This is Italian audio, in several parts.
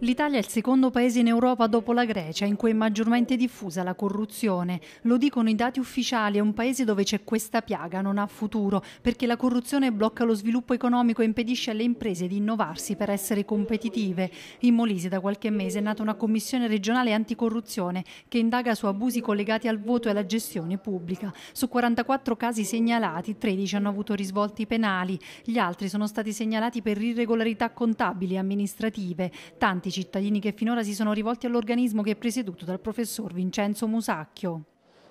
L'Italia è il secondo paese in Europa dopo la Grecia in cui è maggiormente diffusa la corruzione. Lo dicono i dati ufficiali, è un paese dove c'è questa piaga, non ha futuro, perché la corruzione blocca lo sviluppo economico e impedisce alle imprese di innovarsi per essere competitive. In Molise da qualche mese è nata una commissione regionale anticorruzione che indaga su abusi collegati al voto e alla gestione pubblica. Su 44 casi segnalati, 13 hanno avuto risvolti penali, gli altri sono stati segnalati per irregolarità contabili e amministrative. Tanti tanti cittadini che finora si sono rivolti all'organismo che è presieduto dal professor Vincenzo Musacchio.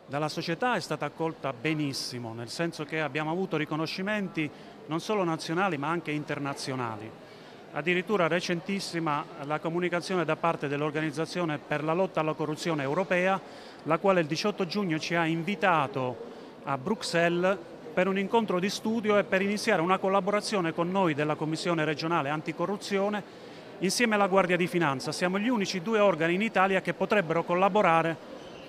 Dalla società è stata accolta benissimo, nel senso che abbiamo avuto riconoscimenti non solo nazionali ma anche internazionali. Addirittura recentissima la comunicazione da parte dell'Organizzazione per la lotta alla corruzione europea, la quale il 18 giugno ci ha invitato a Bruxelles per un incontro di studio e per iniziare una collaborazione con noi della Commissione regionale anticorruzione insieme alla Guardia di Finanza. Siamo gli unici due organi in Italia che potrebbero collaborare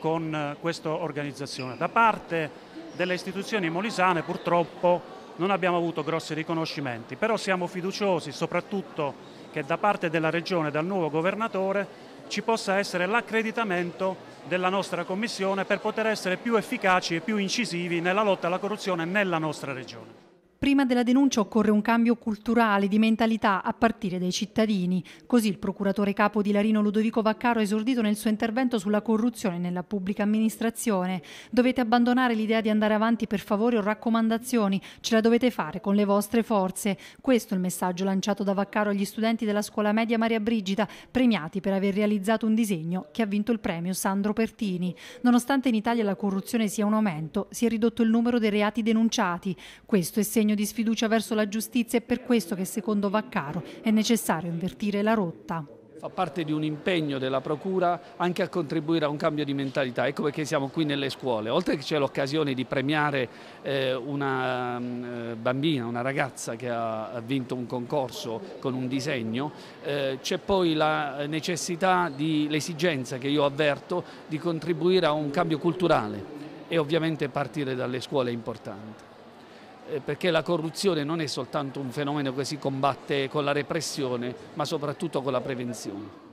con eh, questa organizzazione. Da parte delle istituzioni molisane purtroppo non abbiamo avuto grossi riconoscimenti, però siamo fiduciosi soprattutto che da parte della Regione, dal nuovo governatore, ci possa essere l'accreditamento della nostra Commissione per poter essere più efficaci e più incisivi nella lotta alla corruzione nella nostra Regione. Prima della denuncia occorre un cambio culturale di mentalità a partire dai cittadini. Così il procuratore capo di Larino Ludovico Vaccaro ha esordito nel suo intervento sulla corruzione nella pubblica amministrazione. Dovete abbandonare l'idea di andare avanti per favori o raccomandazioni, ce la dovete fare con le vostre forze. Questo è il messaggio lanciato da Vaccaro agli studenti della scuola media Maria Brigida, premiati per aver realizzato un disegno che ha vinto il premio Sandro Pertini. Nonostante in Italia la corruzione sia un aumento, si è ridotto il numero dei reati denunciati. Questo è segno di sfiducia verso la giustizia è per questo che secondo Vaccaro è necessario invertire la rotta. Fa parte di un impegno della Procura anche a contribuire a un cambio di mentalità, ecco perché siamo qui nelle scuole. Oltre che c'è l'occasione di premiare eh, una eh, bambina, una ragazza che ha vinto un concorso con un disegno, eh, c'è poi la necessità, l'esigenza che io avverto di contribuire a un cambio culturale e ovviamente partire dalle scuole è importante. Eh, perché la corruzione non è soltanto un fenomeno che si combatte con la repressione, ma soprattutto con la prevenzione.